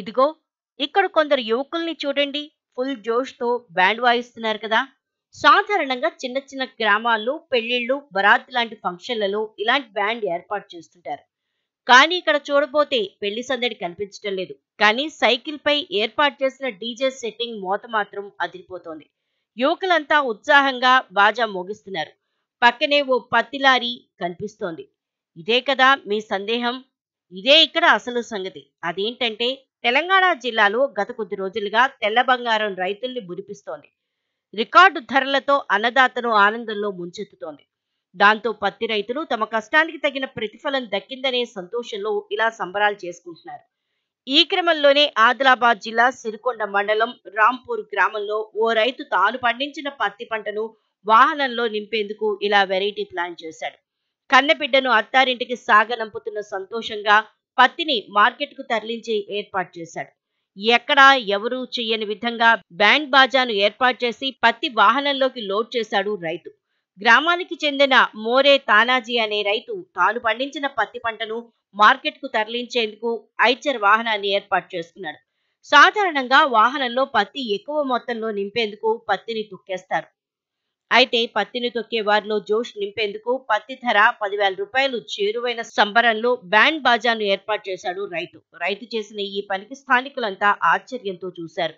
ఇదిగో ఇక్కడ కొందరు యువకుల్ని చూడండి ఫుల్ జోష్తో బ్యాండ్ వాయిస్తున్నారు కదా సాధారణంగా చిన్న చిన్న గ్రామాల్లో పెళ్లిళ్ళు బరాత్ లాంటి ఫంక్షన్లలో ఇలాంటి బ్యాండ్ ఏర్పాటు చేస్తుంటారు కానీ ఇక్కడ చూడబోతే పెళ్లి సందడి కనిపించడం లేదు కానీ సైకిల్ పై ఏర్పాటు చేసిన డీజే సెట్టింగ్ మోత మాత్రం అదిరిపోతోంది యువకులంతా ఉత్సాహంగా బాజా మోగిస్తున్నారు పక్కనే ఓ పత్తి లారీ కనిపిస్తోంది ఇదే కదా మీ సందేహం ఇదే ఇక్కడ అసలు సంగతి అదేంటంటే తెలంగాణ జిల్లాలో గత కొద్ది రోజులుగా తెల్ల బంగారం రైతుల్ని మురిపిస్తోంది రికార్డు ధరలతో అన్నదాతను ఆనందంలో ముంచెత్తుతోంది దాంతో పత్తి రైతులు తమ కష్టానికి తగిన ప్రతిఫలం దక్కిందనే సంతోషంలో ఇలా సంబరాలు చేసుకుంటున్నారు ఈ క్రమంలోనే ఆదిలాబాద్ జిల్లా సిరికొండ మండలం రాంపూర్ గ్రామంలో ఓ రైతు తాను పండించిన పత్తి పంటను వాహనంలో నింపేందుకు ఇలా వెరైటీ ప్లాన్ చేశాడు కన్నెబిడ్డను అత్తారింటికి సాగనంపుతున్న సంతోషంగా పత్తిని కు తరలించి ఏర్పాటు చేశాడు ఎక్కడా ఎవరూ చెయ్యని విధంగా బ్యాండ్ బాజాను ఏర్పాటు చేసి పత్తి వాహనంలోకి లోడ్ చేశాడు రైతు గ్రామానికి చెందిన మోరే తానాజీ అనే రైతు తాను పండించిన పత్తి పంటను మార్కెట్ కు తరలించేందుకు ఐచర్ వాహనాన్ని ఏర్పాటు చేసుకున్నాడు సాధారణంగా వాహనంలో పత్తి ఎక్కువ మొత్తంలో నింపేందుకు పత్తిని తొక్కేస్తారు అయితే పత్తిని తొక్కే వారిలో జోష్ నింపేందుకు పత్తి ధర పదివేల రూపాయలు చేరువైన సంబరంలో బ్యాండ్ బాజాను ఏర్పాటు చేశాడు రైతు రైతు చేసిన ఈ పనికి స్థానికులంతా ఆశ్చర్యంతో చూశారు